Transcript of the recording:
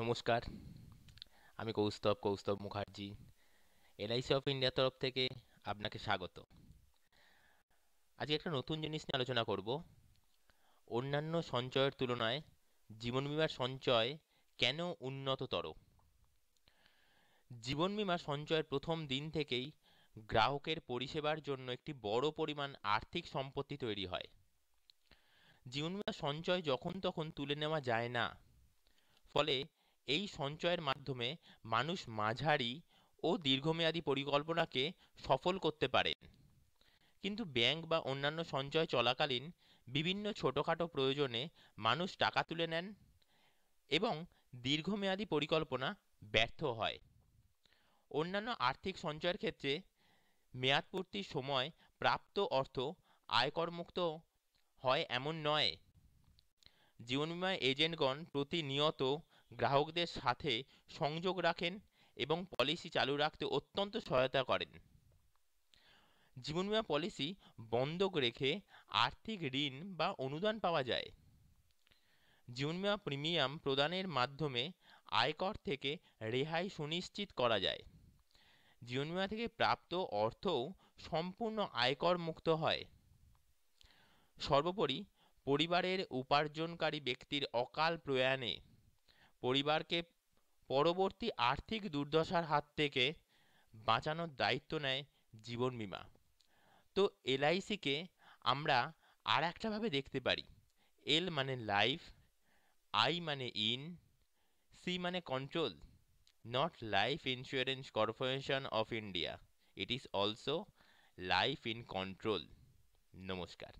নমস্কার আমি Kaustav Kaustav Mukherjee LIC of ইন্ডিয়ার তরফ থেকে আপনাকে স্বাগত আজকে একটা নতুন জিনিস নিয়ে আলোচনা করব অন্যান্য সঞ্চয়ের তুলনায় জীবন বিমার সঞ্চয় কেন উন্নততর জীবন বিমা সঞ্চয়ের প্রথম দিন থেকেই গ্রাহকের পরিষেবার জন্য একটি বড় পরিমাণ আর্থিক সম্পত্তি তৈরি হয় জীবন বিমা সঞ্চয় যখন তখন তুলে নেওয়া যায় না ফলে এই সঞ্চয়ের মাধ্যমে মানুষ মাঝারি ও দীর্ঘমেয়াদী পরিকল্পনাকে সফল করতে পারেন কিন্তু ব্যাংক বা অন্যান্য সঞ্চয় চলাকালীন বিভিন্ন ছোটোখাটো প্রয়োজনে মানুষ টাকা তুলে নেন এবং দীর্ঘমেয়াদী পরিকল্পনা ব্যর্থ হয় অন্যান্য আর্থিক সঞ্চয়ের ক্ষেত্রে মেয়াদপূর্তির সময় প্রাপ্ত অর্থ আয়করমুক্ত হয় এমন নয় জীবন বিমা এজেন্টগণ প্রতিনিয়ত গ্রাহকদের সাথে সংযোগ রাখেন এবং পলিসি চালু রাখতে অত্যন্ত সহায়তা করেন জীবন বিমা পলিসি বন্ধক রেখে আর্থিক ঋণ বা অনুদান পাওয়া যায় জীবন বিমা প্রিমিয়াম প্রদানের মাধ্যমে আয়কর থেকে রেহাই সুনিশ্চিত করা যায় জীবন বিমা থেকে প্রাপ্ত অর্থও সম্পূর্ণ আয়কর মুক্ত হয় সর্বোপরি পরিবারের উপার্জনকারী ব্যক্তির অকাল প্রয়াণে পরিবারকে পরবর্তী আর্থিক দুর্দশার হাত থেকে বাঁচানোর দায়িত্ব নেয় জীবন বীমা তো এলআইসিকে আমরা আর একটাভাবে দেখতে পারি এল মানে লাইফ আই মানে ইন সি মানে control not life insurance corporation of India it is also life in control নমস্কার